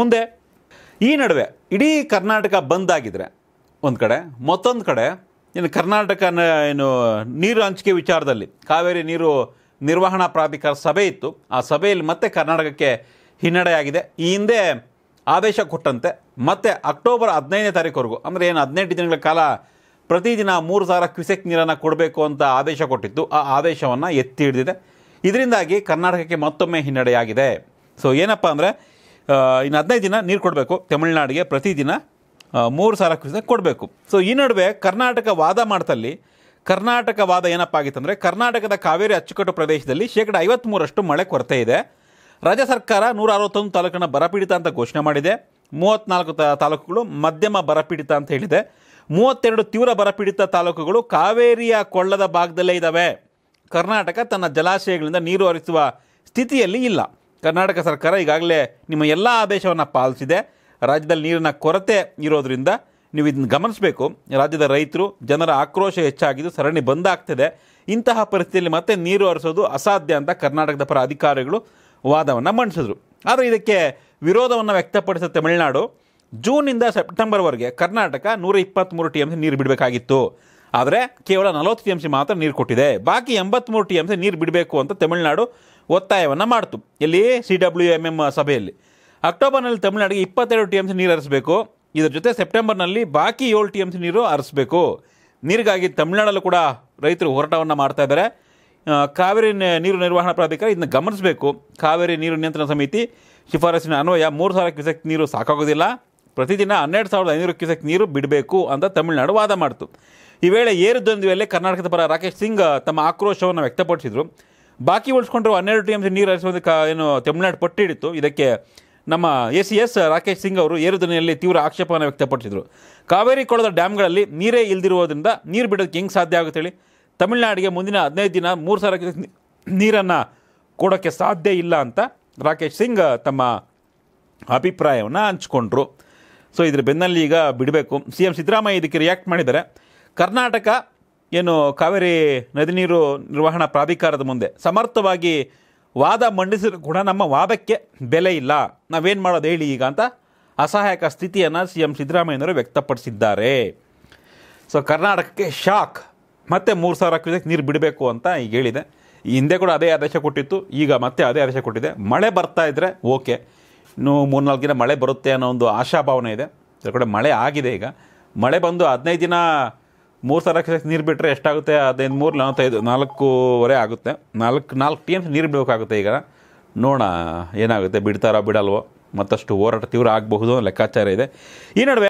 ಮುಂದೆ ಈ ನಡುವೆ ಇಡೀ ಕರ್ನಾಟಕ ಬಂದ್ ಆಗಿದ್ರೆ ಒಂದು ಕಡೆ ಮತ್ತೊಂದು ಕಡೆ ಇನ್ನು ಕರ್ನಾಟಕ ಏನು ನೀರು ಹಂಚಿಕೆ ವಿಚಾರದಲ್ಲಿ ಕಾವೇರಿ ನೀರು ನಿರ್ವಹಣಾ ಪ್ರಾಧಿಕಾರ ಸಭೆ ಇತ್ತು ಆ ಸಭೆಯಲ್ಲಿ ಮತ್ತೆ ಕರ್ನಾಟಕಕ್ಕೆ ಹಿನ್ನಡೆಯಾಗಿದೆ ಈ ಹಿಂದೆ ಆದೇಶ ಕೊಟ್ಟಂತೆ ಮತ್ತೆ ಅಕ್ಟೋಬರ್ ಹದಿನೈದನೇ ತಾರೀಕುವರೆಗೂ ಅಂದರೆ ಏನು ಹದಿನೆಂಟು ದಿನಗಳ ಕಾಲ ಪ್ರತಿದಿನ ಮೂರು ಸಾವಿರ ಕ್ಯೂಸೆಕ್ ನೀರನ್ನು ಕೊಡಬೇಕು ಅಂತ ಆದೇಶ ಕೊಟ್ಟಿತ್ತು ಆ ಆದೇಶವನ್ನು ಎತ್ತಿ ಹಿಡಿದಿದೆ ಇದರಿಂದಾಗಿ ಕರ್ನಾಟಕಕ್ಕೆ ಮತ್ತೊಮ್ಮೆ ಹಿನ್ನಡೆಯಾಗಿದೆ ಸೊ ಏನಪ್ಪ ಅಂದರೆ ಇನ್ನು ಹದಿನೈದು ದಿನ ನೀರು ಕೊಡಬೇಕು ತಮಿಳುನಾಡಿಗೆ ಪ್ರತಿದಿನ ಮೂರು ಸಾವಿರ ಕುಸಿತ ಕೊಡಬೇಕು ಸೊ ಈ ನಡುವೆ ಕರ್ನಾಟಕ ವಾದ ಮಾಡ್ತಲ್ಲಿ ಕರ್ನಾಟಕ ವಾದ ಏನಪ್ಪ ಆಗಿತ್ತಂದರೆ ಕರ್ನಾಟಕದ ಕಾವೇರಿ ಅಚ್ಚುಕಟ್ಟು ಪ್ರದೇಶದಲ್ಲಿ ಶೇಕಡ ಐವತ್ತ್ಮೂರಷ್ಟು ಮಳೆ ಕೊರತೆ ಇದೆ ರಾಜ್ಯ ಸರ್ಕಾರ ನೂರ ಅರವತ್ತೊಂದು ತಾಲೂಕಿನ ಬರಪೀಡಿತ ಅಂತ ಘೋಷಣೆ ಮಾಡಿದೆ ಮೂವತ್ತ್ನಾಲ್ಕು ತಾಲೂಕುಗಳು ಮಧ್ಯಮ ಬರಪೀಡಿತ ಅಂತ ಹೇಳಿದೆ ಮೂವತ್ತೆರಡು ತೀವ್ರ ಬರಪೀಡಿತ ತಾಲೂಕುಗಳು ಕಾವೇರಿಯ ಕೊಳ್ಳದ ಭಾಗದಲ್ಲೇ ಇದ್ದಾವೆ ಕರ್ನಾಟಕ ತನ್ನ ಜಲಾಶಯಗಳಿಂದ ನೀರು ಹರಿಸುವ ಸ್ಥಿತಿಯಲ್ಲಿ ಇಲ್ಲ ಕರ್ನಾಟಕ ಸರ್ಕಾರ ಈಗಾಗಲೇ ನಿಮ್ಮ ಎಲ್ಲ ಆದೇಶವನ್ನು ಪಾಲಿಸಿದೆ ರಾಜ್ಯದಲ್ಲಿ ನೀರಿನ ಕೊರತೆ ಇರೋದರಿಂದ ನೀವು ಇದನ್ನು ಗಮನಿಸಬೇಕು ರಾಜ್ಯದ ರೈತರು ಜನರ ಆಕ್ರೋಶ ಹೆಚ್ಚಾಗಿದ್ದು ಸರಣಿ ಬಂದ್ ಇಂತಹ ಪರಿಸ್ಥಿತಿಯಲ್ಲಿ ಮತ್ತೆ ನೀರು ಹರಿಸೋದು ಅಸಾಧ್ಯ ಅಂತ ಕರ್ನಾಟಕದ ಪರ ಅಧಿಕಾರಿಗಳು ವಾದವನ್ನು ಮಂಡಿಸಿದ್ರು ಆದರೆ ಇದಕ್ಕೆ ವಿರೋಧವನ್ನು ವ್ಯಕ್ತಪಡಿಸಿದ ತಮಿಳುನಾಡು ಜೂನಿಂದ ಸೆಪ್ಟೆಂಬರ್ವರೆಗೆ ಕರ್ನಾಟಕ ನೂರ ಇಪ್ಪತ್ತ್ಮೂರು ಟಿ ಎಂ ಸಿ ನೀರು ಬಿಡಬೇಕಾಗಿತ್ತು ಆದರೆ ಕೇವಲ ನಲವತ್ತು ಟಿ ಎಂ ಸಿ ಮಾತ್ರ ನೀರು ಕೊಟ್ಟಿದೆ ಬಾಕಿ ಎಂಬತ್ತ್ಮೂರು ಟಿ ಎಂ ಸಿ ನೀರು ಬಿಡಬೇಕು ಅಂತ ತಮಿಳುನಾಡು ಒತ್ತಾಯವನ್ನು ಮಾಡಿತು ಎಲ್ಲಿ ಸಿ ಡಬ್ಲ್ಯೂ ಎಮ್ ಎಮ್ ಸಭೆಯಲ್ಲಿ ಅಕ್ಟೋಬರ್ನಲ್ಲಿ ತಮಿಳುನಾಡಿಗೆ ಇಪ್ಪತ್ತೆರಡು ಟಿ ಎಮ್ ಸಿ ನೀರು ಹರಿಸಬೇಕು ಇದರ ಜೊತೆ ಸೆಪ್ಟೆಂಬರ್ನಲ್ಲಿ ಬಾಕಿ ಏಳು ಟಿ ಎಮ್ ಸಿ ನೀರು ಹರಿಸಬೇಕು ನೀರಿಗಾಗಿ ತಮಿಳುನಾಡಲ್ಲೂ ಕೂಡ ರೈತರು ಹೋರಾಟವನ್ನು ಮಾಡ್ತಾ ಇದ್ದಾರೆ ಕಾವೇರಿ ನೀರು ನಿರ್ವಹಣಾ ಪ್ರಾಧಿಕಾರ ಇದನ್ನು ಗಮನಿಸಬೇಕು ಕಾವೇರಿ ನೀರು ನಿಯಂತ್ರಣ ಸಮಿತಿ ಶಿಫಾರಸಿನ ಅನ್ವಯ ಮೂರು ಸಾವಿರ ಕ್ಯೂಸೆಕ್ ನೀರು ಸಾಕಾಗೋದಿಲ್ಲ ಪ್ರತಿದಿನ ಹನ್ನೆರಡು ಸಾವಿರದ ಐನೂರು ಕ್ಯೂಸೆಕ್ ನೀರು ಬಿಡಬೇಕು ಅಂತ ತಮಿಳುನಾಡು ವಾದ ಮಾಡಿತು ಈ ವೇಳೆ ಏರು ಕರ್ನಾಟಕದ ಪರ ರಾಕೇಶ್ ಸಿಂಗ್ ತಮ್ಮ ಆಕ್ರೋಶವನ್ನು ವ್ಯಕ್ತಪಡಿಸಿದರು ಬಾಕಿ ಉಳಿಸ್ಕೊಂಡ್ರು ಹನ್ನೆರಡು ಟಿ ಎಂ ಸಿ ನೀರು ಹರಿಸೋದಕ್ಕೆ ಏನು ತಮಿಳುನಾಡು ಪಟ್ಟಿ ಇದಕ್ಕೆ ನಮ್ಮ A C S Rakesh Singh ಅವರು ಏರುದನಿಯಲ್ಲಿ ತೀವ್ರ ಆಕ್ಷೇಪವನ್ನು ವ್ಯಕ್ತಪಡಿಸಿದರು ಕಾವೇರಿ ಕೊಳದ ಡ್ಯಾಮ್ಗಳಲ್ಲಿ ನೀರೇ ಇಲ್ದಿರುವುದರಿಂದ ನೀರು ಬಿಡೋದಕ್ಕೆ ಹೆಂಗೆ ಸಾಧ್ಯ ಆಗುತ್ತೆ ಹೇಳಿ ತಮಿಳುನಾಡಿಗೆ ಮುಂದಿನ ಹದಿನೈದು ದಿನ ಮೂರು ಸಾವಿರ ನೀರನ್ನು ಕೊಡೋಕ್ಕೆ ಸಾಧ್ಯ ಇಲ್ಲ ಅಂತ ರಾಕೇಶ್ ಸಿಂಗ್ ತಮ್ಮ ಅಭಿಪ್ರಾಯವನ್ನು ಹಂಚ್ಕೊಂಡ್ರು ಸೊ ಇದ್ರ ಬೆನ್ನಲ್ಲಿ ಈಗ ಬಿಡಬೇಕು ಸಿ ಎಂ ಸಿದ್ದರಾಮಯ್ಯ ಇದಕ್ಕೆ ರಿಯಾಕ್ಟ್ ಮಾಡಿದ್ದಾರೆ ಕರ್ನಾಟಕ ಏನು ಕಾವೇರಿ ನದಿ ನೀರು ನಿರ್ವಹಣಾ ಪ್ರಾಧಿಕಾರದ ಮುಂದೆ ಸಮರ್ಥವಾಗಿ ವಾದ ಮಂಡಿಸಿದ್ರು ಕೂಡ ನಮ್ಮ ವಾದಕ್ಕೆ ಬೆಲೆ ಇಲ್ಲ ನಾವೇನು ಮಾಡೋದು ಹೇಳಿ ಈಗ ಅಂತ ಅಸಹಾಯಕ ಸ್ಥಿತಿಯನ್ನು ಸಿ ಎಂ ಸಿದ್ದರಾಮಯ್ಯನವರು ವ್ಯಕ್ತಪಡಿಸಿದ್ದಾರೆ ಸೊ ಕರ್ನಾಟಕಕ್ಕೆ ಶಾಕ್ ಮತ್ತೆ ಮೂರು ಸಾವಿರ ಕ್ಯೂಸೆಕ್ ನೀರು ಬಿಡಬೇಕು ಅಂತ ಈಗ ಹೇಳಿದೆ ಹಿಂದೆ ಕೂಡ ಅದೇ ಆದೇಶ ಕೊಟ್ಟಿತ್ತು ಈಗ ಮತ್ತೆ ಅದೇ ಆದೇಶ ಕೊಟ್ಟಿದೆ ಮಳೆ ಬರ್ತಾ ಇದ್ದರೆ ಓಕೆ ಮೂರು ನಾಲ್ಕು ದಿನ ಮಳೆ ಬರುತ್ತೆ ಅನ್ನೋ ಒಂದು ಆಶಾಭಾವನೆ ಇದೆ ಅದರ ಕಡೆ ಮಳೆ ಆಗಿದೆ ಈಗ ಮಳೆ ಬಂದು ಹದಿನೈದು ದಿನ ಮೂರು ಸಾವಿರ ಲಕ್ಷ ನೀರು ಬಿಟ್ಟರೆ ಎಷ್ಟಾಗುತ್ತೆ ಹದಿನೈದು ಮೂರು ನಲವತ್ತೈದು ನಾಲ್ಕೂವರೆ ಆಗುತ್ತೆ ನಾಲ್ಕು ನಾಲ್ಕು ಟಿ ಎಮ್ಸ್ ನೀರು ಬಿಡಬೇಕಾಗುತ್ತೆ ಈಗ ನೋಡೋಣ ಏನಾಗುತ್ತೆ ಬಿಡ್ತಾರೋ ಬಿಡಲ್ವೋ ಮತ್ತಷ್ಟು ಹೋರಾಟ ತೀವ್ರ ಆಗಬಹುದು ಲೆಕ್ಕಾಚಾರ ಇದೆ ಈ ನಡುವೆ